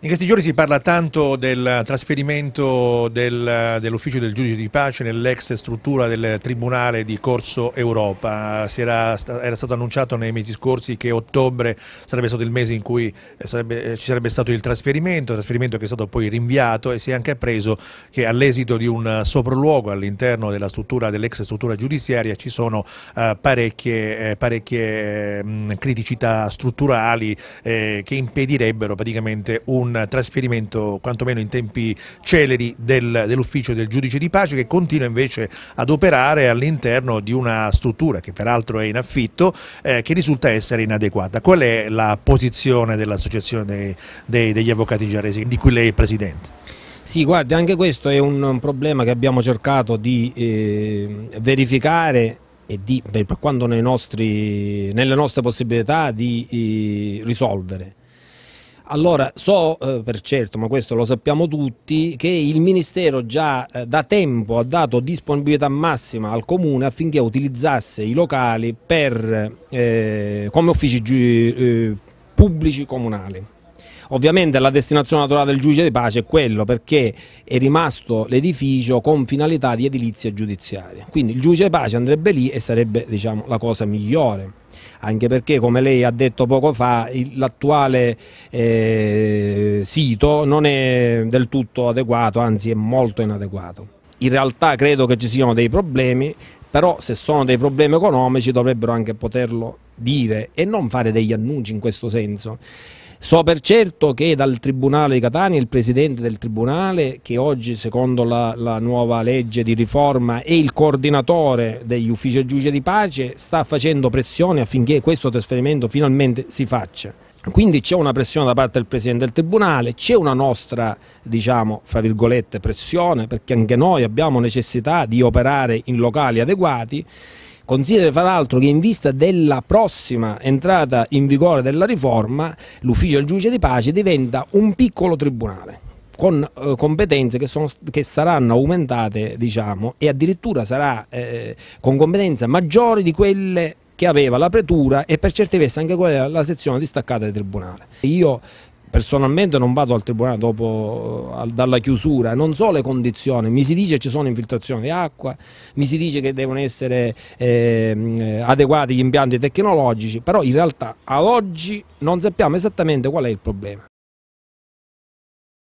In questi giorni si parla tanto del trasferimento del, dell'ufficio del giudice di pace nell'ex struttura del Tribunale di Corso Europa. Era, era, stato annunciato nei mesi scorsi che ottobre sarebbe stato il mese in cui eh, sarebbe, eh, ci sarebbe stato il trasferimento, trasferimento che è stato poi rinviato e si è anche appreso che all'esito di un sopralluogo all'interno dell'ex struttura, dell struttura giudiziaria ci sono eh, parecchie, eh, parecchie mh, mm, criticità strutturali eh, che impedirebbero praticamente un un trasferimento quantomeno in tempi celeri del, dell'ufficio del giudice di pace che continua invece ad operare all'interno di una struttura che peraltro è in affitto eh, che risulta essere inadeguata. Qual è la posizione dell'associazione dei, dei, degli avvocati giaresi di cui lei è presidente? Sì, guardi, anche questo è un, problema che abbiamo cercato di eh, verificare e di, per quanto nostri, nelle nostre possibilità di eh, risolvere. Allora, so eh, per certo, ma questo lo sappiamo tutti, che il Ministero già eh, da tempo ha dato disponibilità massima al Comune affinché utilizzasse i locali per, eh, come uffici eh, pubblici comunali. Ovviamente la destinazione naturale del giudice di pace è quello perché è rimasto l'edificio con finalità di edilizia giudiziaria. Quindi il giudice di pace andrebbe lì e sarebbe diciamo, la cosa migliore anche perché come lei ha detto poco fa l'attuale eh, sito non è del tutto adeguato, anzi è molto inadeguato. In realtà credo che ci siano dei problemi, però se sono dei problemi economici dovrebbero anche poterlo dire e non fare degli annunci in questo senso. So per certo che dal Tribunale di Catania il Presidente del Tribunale, che oggi secondo la, la nuova legge di riforma è il coordinatore degli uffici del giudice di pace, sta facendo pressione affinché questo trasferimento finalmente si faccia. Quindi c'è una pressione da parte del Presidente del Tribunale, c'è una nostra, diciamo, fra virgolette, pressione, perché anche noi abbiamo necessità di operare in locali adeguati Considera fra l'altro che in vista della prossima entrata in vigore della riforma, l'ufficio del giudice di pace diventa un piccolo tribunale con eh, competenze che, sono, che, saranno aumentate diciamo, e addirittura sarà eh, con competenze maggiori di quelle che aveva la pretura e per certi versi anche quella della sezione distaccata del tribunale. Io personalmente non vado al tribunale dopo eh, al, dalla chiusura, non so le condizioni, mi si dice che ci sono infiltrazioni di acqua, mi si dice che devono essere ehm, eh, adeguati gli impianti tecnologici, però in realtà ad oggi non sappiamo esattamente qual è il problema.